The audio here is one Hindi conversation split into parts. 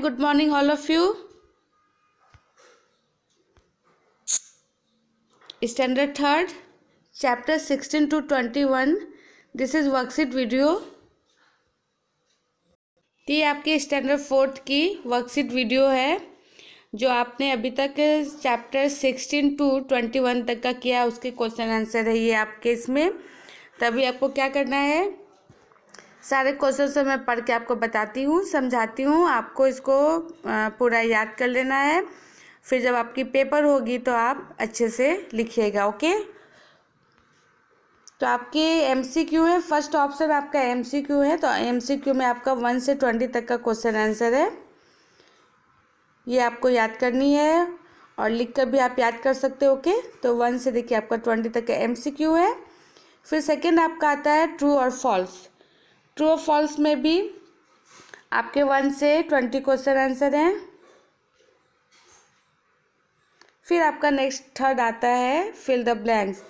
Good morning all of you standard third chapter sixteen to twenty one this is worksheet video ये आपके स्टैंडर्ड फोर्थ की वर्कशीट वीडियो है जो आपने अभी तक chapter sixteen to twenty one तक का किया उसके क्वेश्चन आंसर है ये आपके इसमें तभी आपको क्या करना है सारे क्वेश्चन से मैं पढ़ के आपको बताती हूँ समझाती हूँ आपको इसको पूरा याद कर लेना है फिर जब आपकी पेपर होगी तो आप अच्छे से लिखिएगा ओके तो आपके एम सी क्यू है फर्स्ट ऑप्शन आपका एम सी क्यू है तो एम सी क्यू में आपका वन से ट्वेंटी तक का क्वेश्चन आंसर है ये आपको याद करनी है और लिख कर भी आप याद कर सकते हो ओके तो वन से देखिए आपका ट्वेंटी तक का एम सी क्यू है फिर सेकेंड आपका आता है ट्रू और फॉल्स ट्रू और फॉल्स में भी आपके वन से ट्वेंटी क्वेश्चन आंसर हैं फिर आपका नेक्स्ट थर्ड आता है fill the blanks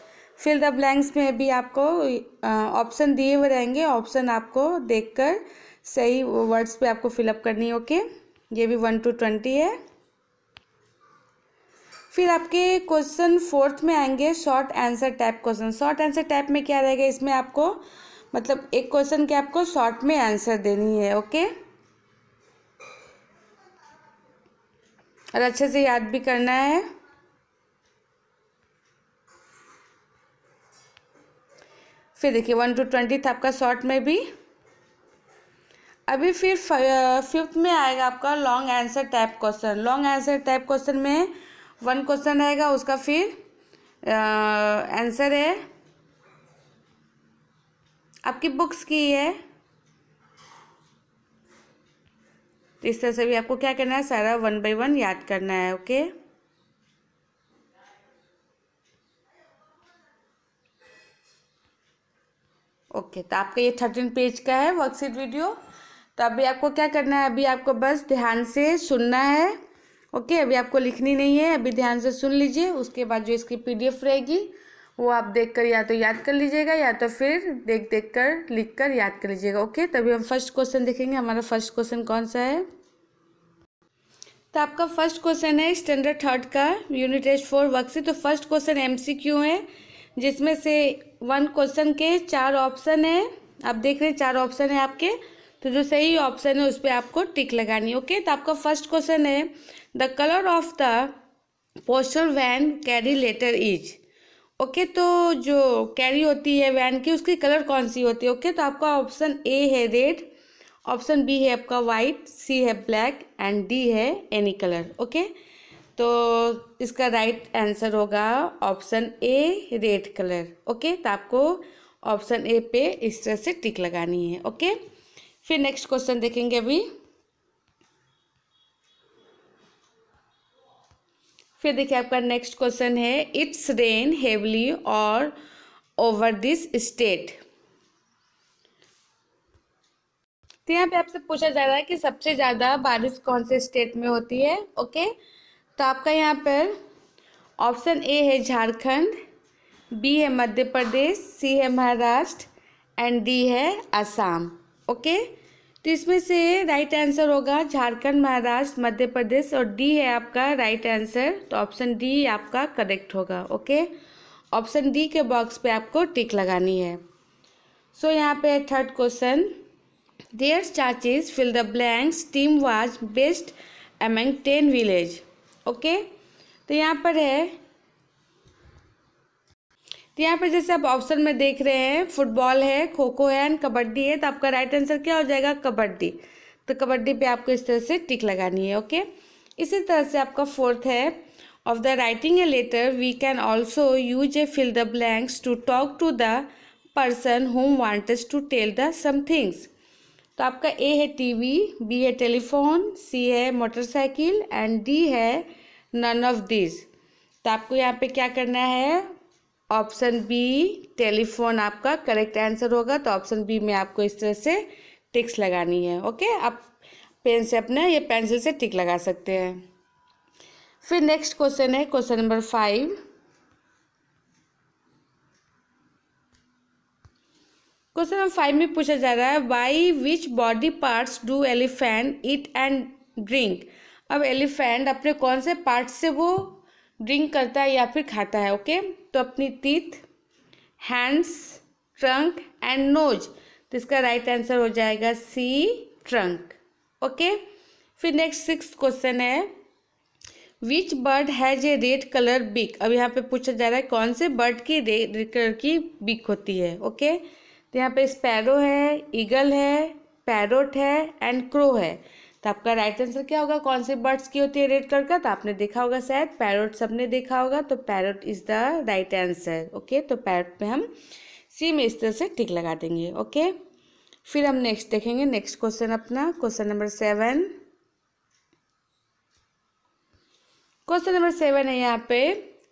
fill the blanks में भी आपको ऑप्शन दिए हुए रहेंगे ऑप्शन आपको देखकर सही वर्ड्स पे आपको फिलअप करनी है ओके ये भी वन टू ट्वेंटी है फिर आपके क्वेश्चन फोर्थ में आएंगे short answer type question short answer type में क्या रहेगा इसमें आपको मतलब एक क्वेश्चन के आपको शॉर्ट में आंसर देनी है ओके और अच्छे से याद भी करना है फिर देखिए वन टू ट्वेंटी था आपका शॉर्ट में भी अभी फिर फिफ्थ में आएगा आपका long answer type question long answer type question में वन क्वेश्चन रहेगा उसका फिर आंसर है आपकी बुक्स की है तो इस तरह से भी आपको क्या करना है सारा वन बाई वन याद करना है ओके ओके okay, तो आपका ये थर्टीन पेज का है वर्कशीट वीडियो तो अभी आपको क्या करना है अभी आपको बस ध्यान से सुनना है ओके okay, अभी आपको लिखनी नहीं है अभी ध्यान से सुन लीजिए उसके बाद जो इसकी पीडीएफ रहेगी वो आप देखकर या तो याद कर लीजिएगा या तो फिर देख देख कर लिख कर याद कर लीजिएगा ओके तभी हम फर्स्ट क्वेश्चन देखेंगे हमारा फर्स्ट क्वेश्चन कौन सा है तो आपका फर्स्ट क्वेश्चन है स्टैंडर्ड थर्ड का यूनिट टेस्ट फोर वर्क से तो फर्स्ट क्वेश्चन क्यू है जिसमें से वन क्वेश्चन के चार ऑप्शन है आप देख रहे हैं चार ऑप्शन है आपके तो जो सही ऑप्शन है उस पर आपको टिक लगानी ओके तो आपका फर्स्ट क्वेश्चन है the colour of the poster van carry letter is okay तो जो कैरी होती है वैन की उसकी कलर कौन सी होती है ओके तो आपका ऑप्शन ए है रेड ऑप्शन बी है आपका वाइट सी है ब्लैक एंड डी है एनी कलर ओके तो इसका राइट आंसर होगा option A red colour okay तो आपको ऑप्शन ए पे इस तरह से टिक लगानी है ओके फिर नेक्स्ट क्वेश्चन देखेंगे अभी फिर देखिए आपका नेक्स्ट क्वेश्चन है इट्स रेन हेवली और ओवर दिस स्टेट तो यहाँ पे आपसे पूछा जा रहा है कि सबसे ज़्यादा बारिश कौन से स्टेट में होती है ओके तो आपका यहाँ पर ऑप्शन ए है झारखंड बी है मध्य प्रदेश सी है महाराष्ट्र एंड डी है असम ओके तो इसमें से राइट आंसर होगा झारखंड महाराष्ट्र मध्य प्रदेश और डी है आपका राइट आंसर तो ऑप्शन डी आपका करेक्ट होगा ओके ऑप्शन डी के बॉक्स पे आपको टिक लगानी है सो so, यहाँ पे थर्ड क्वेश्चन देयर चाचिज fill the blanks team was best among ten village okay तो यहाँ पर है तो यहाँ पर जैसे आप ऑप्शन में देख रहे हैं फुटबॉल है खो खो है एंड कबड्डी है तो आपका राइट आंसर क्या हो जाएगा कबड्डी तो कबड्डी पे आपको इस तरह से टिक लगानी है ओके इसी तरह से आपका फोर्थ है of the writing a letter we can also use a fill the blanks to talk to the person whom wanted to tell the some things तो आपका ए है वी बी है टेलीफोन सी है मोटरसाइकिल एंड डी है नन ऑफ दिस तो आपको यहाँ पे क्या करना है ऑप्शन बी टेलीफोन आपका करेक्ट आंसर होगा तो ऑप्शन बी में आपको इस तरह से टिक्स लगानी है ओके आप पेन से अपने ये पेंसिल से टिक लगा सकते हैं फिर नेक्स्ट क्वेश्चन है question number five question number five में पूछा जा रहा है why which body parts do elephant eat and drink अब एलिफेंट अपने कौन से पार्ट से वो ड्रिंक करता है या फिर खाता है ओके okay? तो अपनी तीत हैंड्स ट्रंक एंड नोज तो इसका राइट आंसर हो जाएगा सी ट्रंक ओके फिर नेक्स्ट सिक्स क्वेश्चन है which bird has a red colour beak अब यहाँ पे पूछा जा रहा है कौन से बर्ड की रेड कलर की बिक होती है ओके okay? तो यहाँ पे स्पैरो है ईगल है पैरोट है एंड क्रो है तो आपका राइट आंसर क्या होगा कौन से बर्ड्स की होती है रेड कलर का तो आपने देखा होगा शायद पैरोट सबने देखा होगा तो parrot is the right answer okay तो पैरोट पे हम सी में इस तरह से टिक लगा देंगे ओके फिर हम नेक्स्ट देखेंगे नेक्स्ट क्वेश्चन अपना question number seven question number seven है यहाँ पे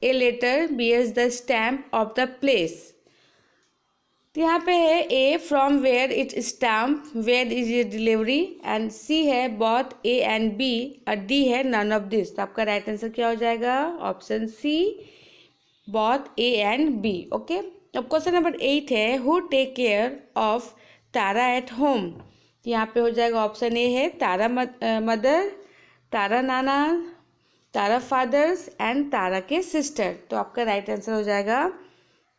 A letter be as the stamp of the place तो यहाँ पे है A from where it stamp where is ये डिलीवरी एंड सी है बॉथ ए एंड बी और डी है नन ऑफ दिस तो आपका राइट आंसर क्या हो जाएगा option C both A and B okay अब क्वेश्चन नंबर एट है who take care of Tara at home तो यहाँ पे हो जाएगा ऑप्शन ए है तारा मदर तारा नाना तारा फादर्स एंड तारा के सिस्टर तो आपका राइट आंसर हो जाएगा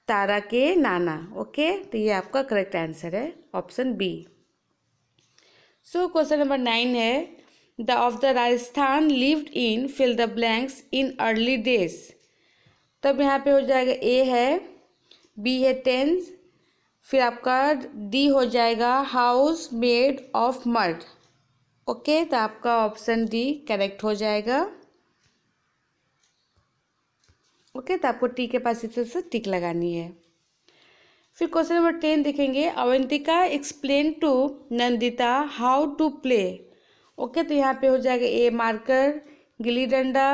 तारा के नाना ओके तो ये आपका करेक्ट आंसर है option B so question number nine है the of the Rajasthan lived in fill the blanks in early days तब यहाँ पे हो जाएगा ए है बी है टेंस फिर आपका डी हो जाएगा house made of mud okay तो आपका ऑप्शन डी करेक्ट हो जाएगा ओके तो आपको टी के पास इस तरह से टिक लगानी है फिर क्वेश्चन नंबर टेन देखेंगे Avantika explain to Nandita how to play okay तो यहाँ पे हो जाएगा ए मार्कर गिली डंडा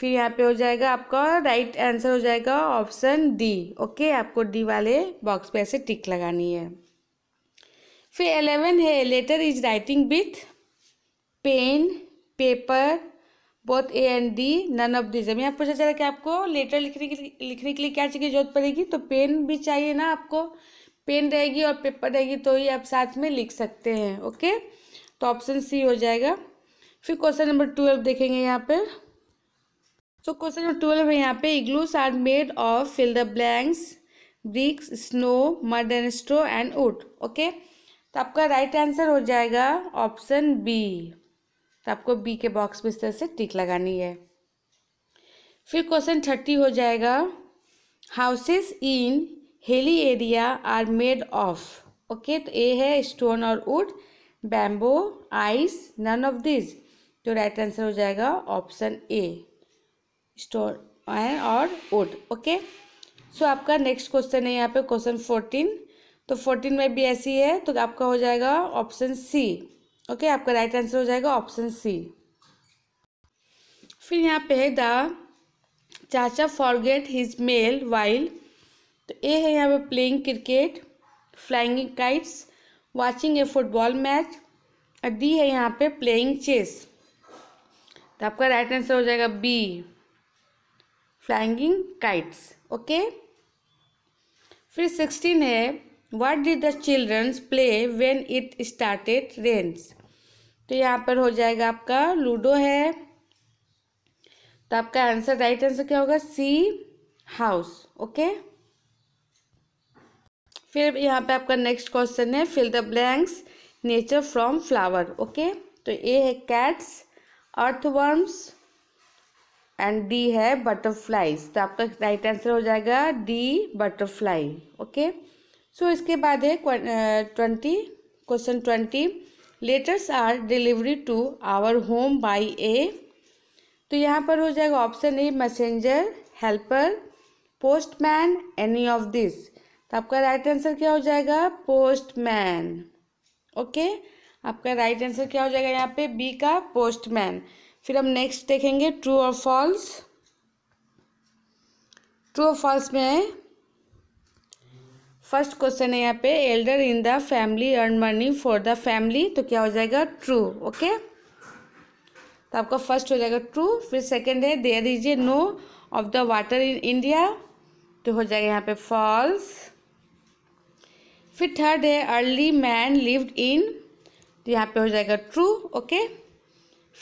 फिर यहाँ पे हो जाएगा आपका राइट आंसर हो जाएगा ऑप्शन डी ओके आपको डी वाले बॉक्स पे ऐसे टिक लगानी है फिर एलेवन है letter is writing with pen paper both A and D none of this अभी यहाँ पूछा जा रहा है कि आपको लेटर लिखने के लिखने के लिए क्या चीज़ की जरूरत पड़ेगी तो पेन भी चाहिए ना आपको पेन रहेगी और पेपर रहेगी तो ही आप साथ में लिख सकते हैं ओके तो ऑप्शन सी हो जाएगा फिर क्वेश्चन नंबर ट्वेल्व देखेंगे यहाँ पर सो क्वेश्चन नंबर ट्वेल्व है यहाँ पे igloos are made of fill the blanks bricks snow mud and straw and wood okay तो आपका राइट right आंसर हो जाएगा ऑप्शन बी तो आपको बी के बॉक्स में इस तरह से टिक लगानी है फिर क्वेश्चन थर्टी हो जाएगा houses in hilly area are made of okay तो ए है स्टोन और wood bamboo ice none of these तो राइट आंसर हो जाएगा ऑप्शन ए स्टोन और वुड ओके सो आपका नेक्स्ट क्वेश्चन है यहाँ पे क्वेश्चन फोर्टीन तो फोर्टीन में भी ऐसी है तो आपका हो जाएगा ऑप्शन सी ओके आपका राइट आंसर हो जाएगा ऑप्शन सी फिर यहाँ पे है द चाचा फॉरगेट हिज मेल वाइल तो ए है यहाँ पे playing cricket flying kites watching a football match और डी है यहाँ पे प्लेइंग चेस तो आपका राइट आंसर हो जाएगा बी फ्लाइंगिंग काइट्स ओके फिर सिक्सटीन है what did the childrens play when it started rains तो यहाँ पर हो जाएगा आपका लूडो है तो आपका आंसर राइट आंसर क्या होगा सी हाउस ओके फिर यहाँ पे आपका नेक्स्ट क्वेश्चन है fill the blanks nature from flower okay तो ए है कैट्स अर्थवर्म्स एंड डी है बटरफ्लाईज तो आपका राइट आंसर हो जाएगा डी बटरफ्लाई ओके सो इसके बाद है twenty question twenty letters are delivery to our home by a तो यहाँ पर हो जाएगा option A messenger helper postman any of this तो आपका राइट आंसर क्या हो जाएगा पोस्टमैन ओके आपका राइट आंसर क्या हो जाएगा यहाँ पे बी का पोस्टमैन फिर हम नेक्स्ट देखेंगे ट्रू और फॉल्स ट्रू और फॉल्स में है फर्स्ट क्वेश्चन है यहाँ पे elder in the family earn money for the family तो क्या हो जाएगा ट्रू ओके तो आपका फर्स्ट हो जाएगा ट्रू फिर सेकंड है there is a no of the water in India तो हो जाएगा यहाँ पे फॉल्स फिर थर्ड है अर्ली मैन लिव्ड इन तो यहाँ पे हो जाएगा ट्रू ओके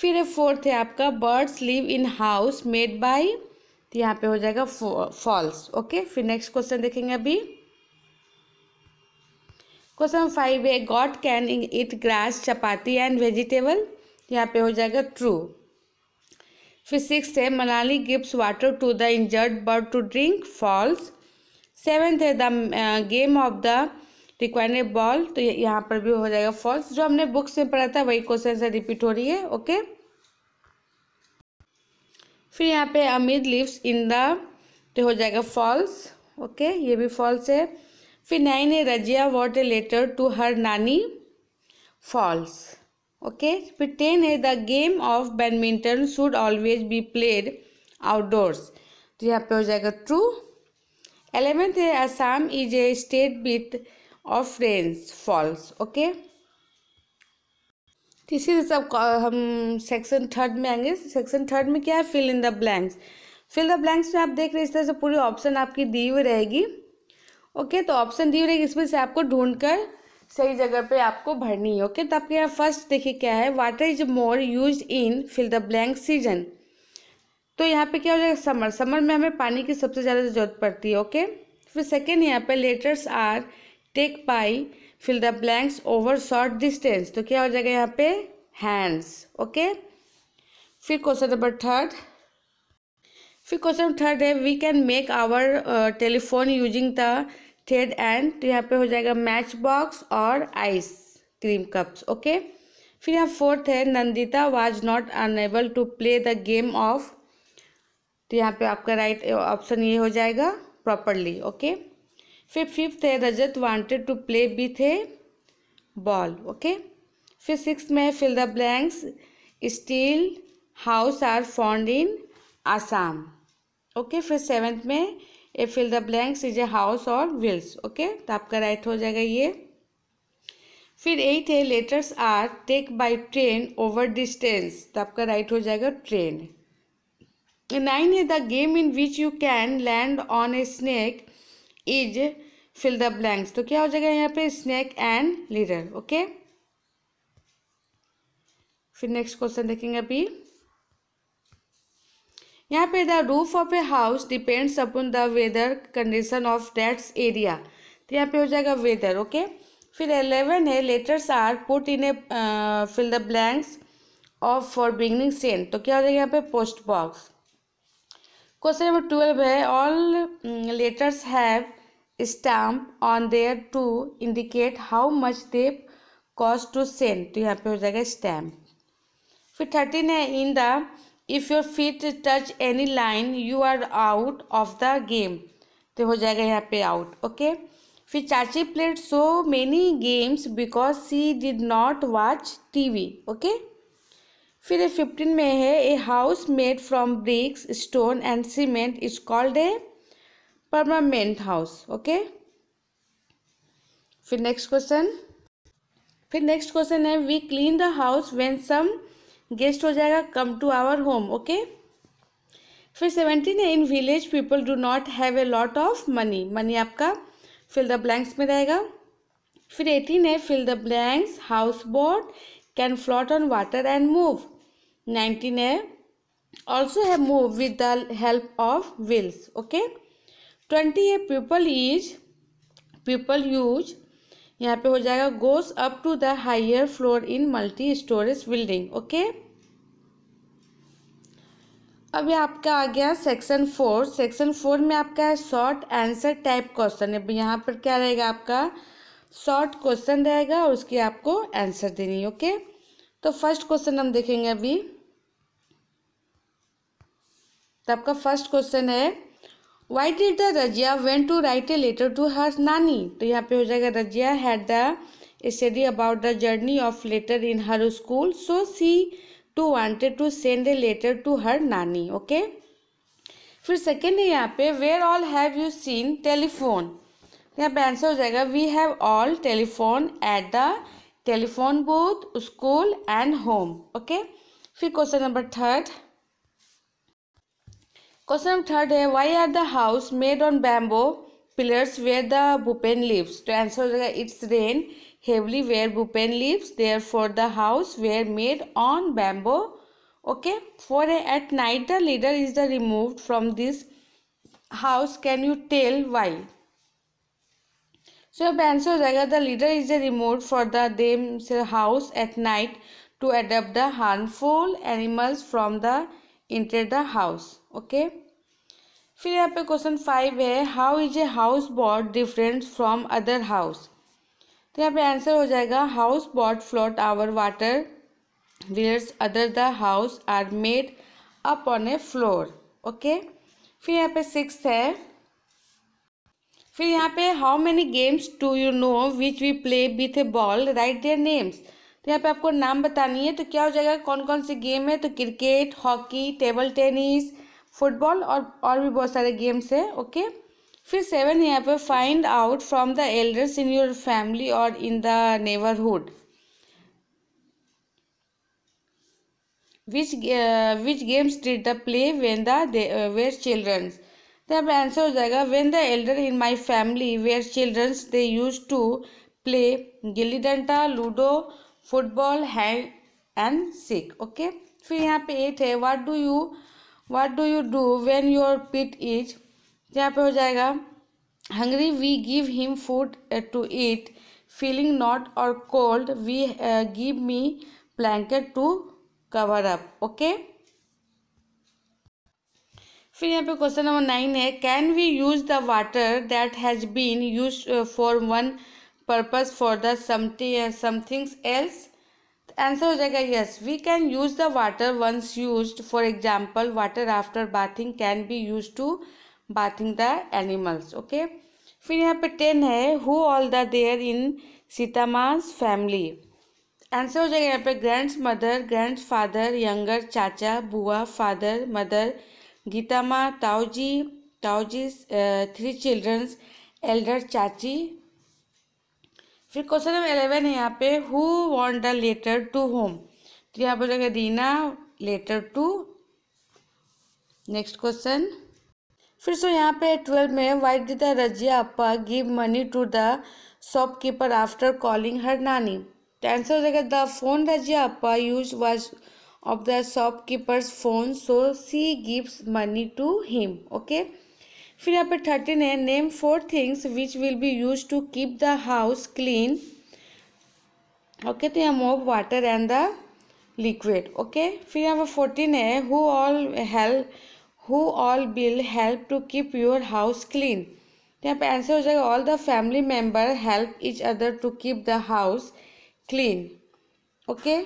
फिर है फोर्थ है आपका birds live in house made by तो यहाँ पे हो जाएगा फॉल्स ओके फिर नेक्स्ट क्वेश्चन देखेंगे अभी क्वेश्चन फाइव है god can eat grass chapati and vegetable यहाँ पे हो जाएगा ट्रू फिर सिक्स है Manali gives water to the injured bird to drink false seventh है the game of the required ball तो यहाँ पर भी हो जाएगा फॉल्स जो हमने बुक्स में पढ़ा था वही क्वेश्चन से रिपीट हो रही है ओके फिर यहाँ पे अमीर लिव्स इन द तो हो जाएगा फॉल्स ओके ये भी फॉल्स है nine ne Razia wrote a letter to her nani false okay फिर टेन है the game of badminton should always be played outdoors तो यहाँ पे हो जाएगा ट्रू एलेवेंथ है Assam is a state beat of France false okay इसी से सब हम सेक्शन थर्ड में आएंगे सेक्शन थर्ड में क्या है fill in the blanks fill the blanks में आप देख रहे हैं इस तरह से पूरी ऑप्शन आपकी दी हुई रहेगी ओके तो ऑप्शन दी रहेगी इसमें से आपको ढूंढकर सही जगह पे आपको भरनी है ओके तो आपके यहाँ फर्स्ट देखिए क्या है water is more use in fill the blank season तो यहाँ पे क्या हो जाएगा समर समर में हमें पानी की सबसे ज़्यादा जरूरत पड़ती है ओके फिर सेकेंड यहाँ पे letters are take by fill the blanks over short distance तो क्या हो जाएगा यहाँ पे हैंड्स ओके फिर क्वेश्चन नंबर थर्ड फिर क्वेश्चन थर्ड है we can make our telephone using the थेड एंड तो यहाँ पे हो जाएगा मैच बॉक्स और आइस क्रीम कप्स ओके फिर यहाँ फोर्थ है Nandita was not unable to play the game of तो यहाँ पे आपका राइट ऑप्शन ये हो जाएगा प्रॉपरली ओके फिर फिफ्थ है Rajat wanted to play be the ball okay फिर सिक्स में fill the blanks steel house are found in Assam okay फिर सेवेंथ में A fill the blanks is a house और व्हील्स ओके तो आपका राइट हो जाएगा ये फिर एट है letters are take by train over distance तो आपका राइट हो जाएगा ट्रेन नाइन है the game in which you can land on A snake is fill the blanks तो क्या हो जाएगा यहाँ पे स्नैक एंड लीडर ओके फिर नेक्स्ट क्वेश्चन देखेंगे अभी यहाँ पे the roof of a house depends upon the weather condition of that's area तो यहाँ पे हो जाएगा वेदर ओके फिर एलेवन है letters are put in a fill the blanks of for beginning send तो क्या हो जाएगा यहाँ पे post box question number twelve है all letters have stamp on there to indicate how much they cost to send तो यहाँ पे हो जाएगा स्टैम्प फिर थर्टीन है in the if your feet touch any line you are out of the game तो हो जाएगा यहाँ पे आउट ओके फिर चाची played so many games because she did not watch TV okay फिर ये फिफ्टीन में है a house made from bricks stone and cement is called a permanent house okay फिर नेक्स्ट क्वेश्चन फिर नेक्स्ट क्वेश्चन है we clean the house when some guest हो जाएगा come to our home okay फिर सेवेंटीन है in village people do not have a lot of money money आपका फिल द ब्लैंक्स में रहेगा फिर एटीन है fill the blanks house boat can float on water and move nineteen है ऑल्सो है move with the help of wheels okay twenty है पीपल इज पीपल यूज यहाँ पे हो जाएगा goes up to the higher floor in multi storage building okay अब ये आपका आ गया सेक्शन फोर सेक्शन फोर में आपका है शॉर्ट आंसर टाइप क्वेश्चन अब यहाँ पर क्या रहेगा आपका शॉर्ट क्वेश्चन रहेगा और उसकी आपको आंसर देनी है ओके तो फर्स्ट क्वेश्चन हम देखेंगे अभी तो आपका फर्स्ट क्वेश्चन है why did the Razia when to write a letter to her नानी तो यहाँ पे हो जाएगा Razia had the study about the journey of letter in her school so she too wanted to send a letter to her nani okay फिर सेकेंड है यहाँ पे where all have you seen telephone यहाँ पे आंसर हो जाएगा we have all telephone at the telephone booth school and home okay फिर question number third Question third है eh, why are the house made on bamboo pillars where the Bupen lives? तो answer हो it's rain heavily where Bupen lives therefore the house were made on bamboo. Okay. Four है eh, at night the leader is the removed from this house. Can you tell why? So answer हो the leader is the removed for the them house at night to adapt the harmful animals from the enter the house okay फिर यहाँ पे क्वेश्चन फाइव है how is a house boat different from other house तो यहाँ पे आंसर हो जाएगा house boat float over water whereas other the house are made up on a floor okay फिर यहाँ पे सिक्स है फिर यहाँ पे how many games to you know which we play with a ball write their names तो यहाँ पे आपको नाम बतानी है तो क्या हो जाएगा कौन कौन से गेम है तो cricket hockey table tennis football और और भी बहुत सारे गेम्स हैं ओके फिर सेवन यहाँ पे find out from the elders in your family और in the neighbourhood which which games did the play when the were childrens तो यहाँ आंसर हो जाएगा when the elder in my family were childrens they use to play गिल्ली डंटा ludo football hide and seek okay फिर यहाँ पे एट है what do you what do you do when your pet is यहाँ पे हो जाएगा hungry we give him food to eat feeling not और cold we give me blanket to cover up okay फिर यहाँ पे क्वेश्चन नंबर नाइन है can we use the water that has been use for one purpose for the somethings else answer हो जाएगा yes we can use the water once use for example water after bathing can be use to bathing the animals okay फिर यहाँ पे टेन है who all the there in सीतामास फैमिली आंसर हो जाएगा यहाँ पे grandmother grandfather younger चाचा बुआ फादर मदर गीता माँ ताऊजी ताऊजी थ्री चिल्ड्रंस एल्डर चाची फिर क्वेश्चन नंबर एलेवन है यहाँ पे who want the letter to home तो यहाँ पर जाएगा Reena letter to next question फिर सो यहाँ पे ट्वेल्व में वाई डी द रजिया अपा give money to the shopkeeper after calling her नानी तो आंसर हो जाएगा द फोन रजिया अपा use was the shopkeeper's phone so she gives money to to okay okay फिर यहाँ पे थर्टीन है name four things which will be use to keep the house clean okay तो यहाँ mop water and the liquid okay फिर यहाँ पे फोर्टीन है who all help who all will help to keep your house clean तो यहाँ पे आंसर हो जाएगा all the family member help each other to keep the house clean okay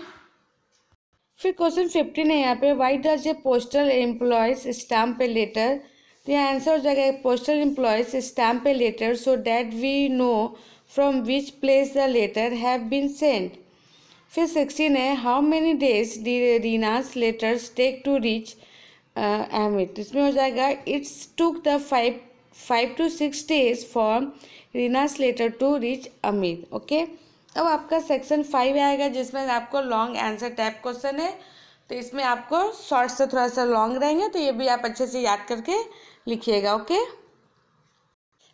फिर क्वेश्चन फिफ्टीन है यहाँ पे why does a postal employees stamp पे लेटर The answer हो जाएगा postal employees stamp a letter so that we know from which place the letter have been sent. फिर सिक्सटीन है how many days Reena's letters take to reach Ahmed इसमें हो जाएगा it's took the five five to six days for Reena's letter to reach Amit okay अब आपका सेक्शन फाइव आएगा जिसमें आपको लॉन्ग आंसर टाइप क्वेश्चन है तो इसमें आपको शॉर्ट से थोड़ा सा लॉन्ग रहेंगे तो ये भी आप अच्छे से याद करके लिखिएगा ओके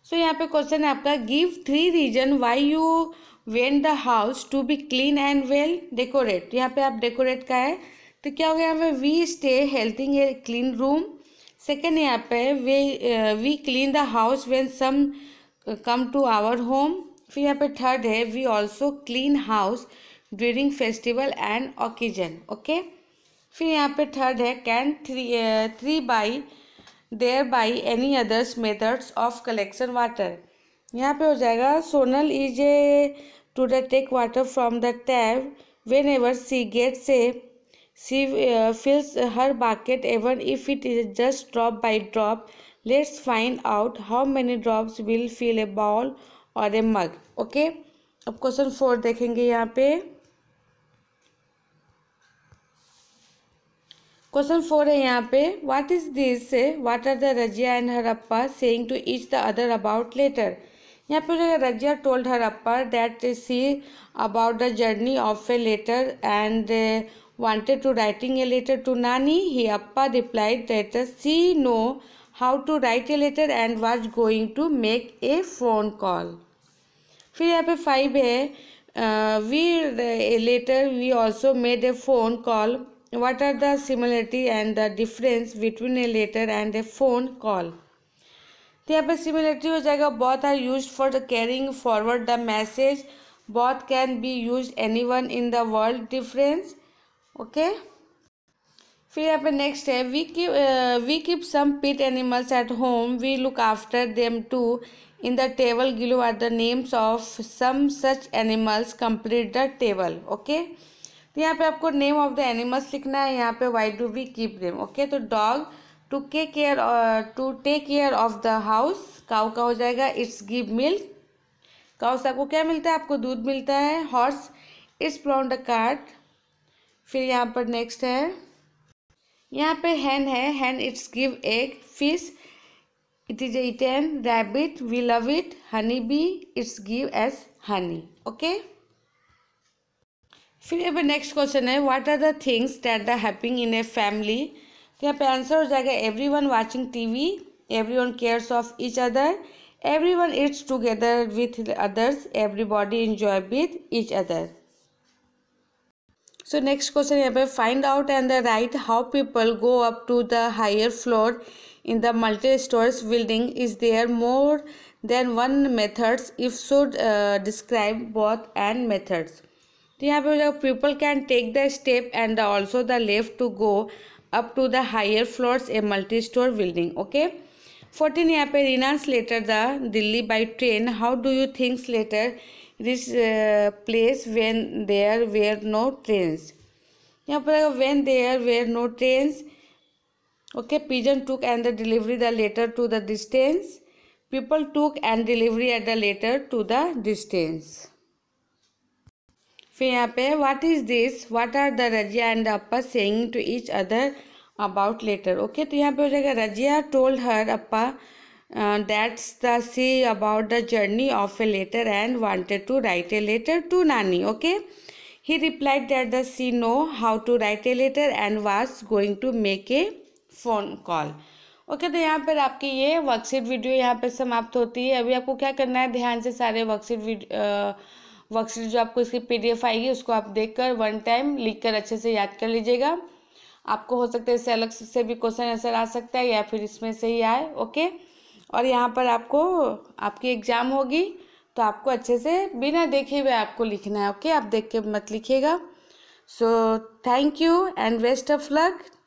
सो यहाँ पे क्वेश्चन है आपका give three reason why you want the house to be clean and well decorate यहाँ पे आप डेकोरेट का है तो क्या हो गया यहाँ पे we stay healthy a clean room second यहाँ पे way we clean the house when some come to our home फिर यहाँ पे थर्ड है we also clean house during festival and occasion okay फिर यहाँ पे थर्ड है can three three by there by any others methods of collection water यहाँ पे हो जाएगा Sonal is a to the take water from the tap when ever she get say she fills her bucket even if it is just drop by drop let's find out how many drops will fill a bowl और ए मग ओके अब क्वेश्चन फोर देखेंगे यहाँ पे क्वेश्चन फोर है यहाँ पे what is this say what are the Razia and her अप्पा saying to each the other about letter यहाँ पे रजिया टोल्ड हर अप्पा that she about the journey of a letter and wanted to writing a letter to नानी ही अप्पा replied that she know how to write a letter and was going to make a phone call फिर यहाँ पे फाइव है we letter we also made a phone call what are the similarity and the difference between a letter and a phone call तो यहाँ पे सिमिलरिटी हो जाएगा both are use for the carrying forward the message both can be use any one in the world difference okay फिर यहाँ पे नेक्स्ट है वी की we keep some pet animals at home we look after them to in the table below are the names of some such animals complete the table okay okay? तो यहाँ पे आपको नेम ऑफ द एनिमल्स लिखना है यहाँ पे why do we keep them okay तो डॉग टू के care to take care of the house cow का हो जाएगा इट्स गिव मिल्क काउ से आपको क्या मिलता है आपको दूध मिलता है horse it's brown the cart फिर यहाँ पर नेक्स्ट है यहाँ पे हैन है hen it's give egg fish it is an rabbit we love it honey bee it's gives us honey okay फिर अब नेक्स्ट क्वेश्चन है what are the things that are happening in a family तो यहाँ पे आंसर हो जाएगा TV. Everyone watching of each other. Everyone cares of with other Everybody enjoy it's together with others everybody other so next question here find out and write how people go up to the higher floor in the multi-stores building is there more than one methods if so uh, describe both and methods the pupil can take the step and also the lift to go up to the higher floors a multi story building. Okay. 14 यहाँ पे Reena's letter the Delhi by train. How do you think later this uh, place when there were no trains? यहाँ पर uh, when there were no trains. Okay, pigeon took and the delivery the letter to the distance. People took and delivery at the letter to the distance. फिर यहाँ पे what is this what are the Razia and the अप्पा saying to each other about letter okay तो यहाँ पे हो जाएगा रजिया टोल्ड हर अप्पा that's the she about the journey of a letter and wanted to write a letter to नानी okay he replied that the she know how to write a letter and was going to make a phone call okay तो यहाँ पर आपकी ये वर्कशीट वीडियो यहाँ पर समाप्त होती है अभी आपको क्या करना है ध्यान से सारे वर्कशीट वीडियो uh, वर्कशीट जो आपको इसकी पीडीएफ आएगी उसको आप देखकर वन टाइम लिखकर अच्छे से याद कर लीजिएगा आपको हो सकता है इससे अलग से भी क्वेश्चन आंसर आ सकता है या फिर इसमें से ही आए ओके और यहाँ पर आपको आपकी एग्ज़ाम होगी तो आपको अच्छे से बिना देखे हुए आपको लिखना है ओके आप देख के मत लिखिएगा so thank you and best of luck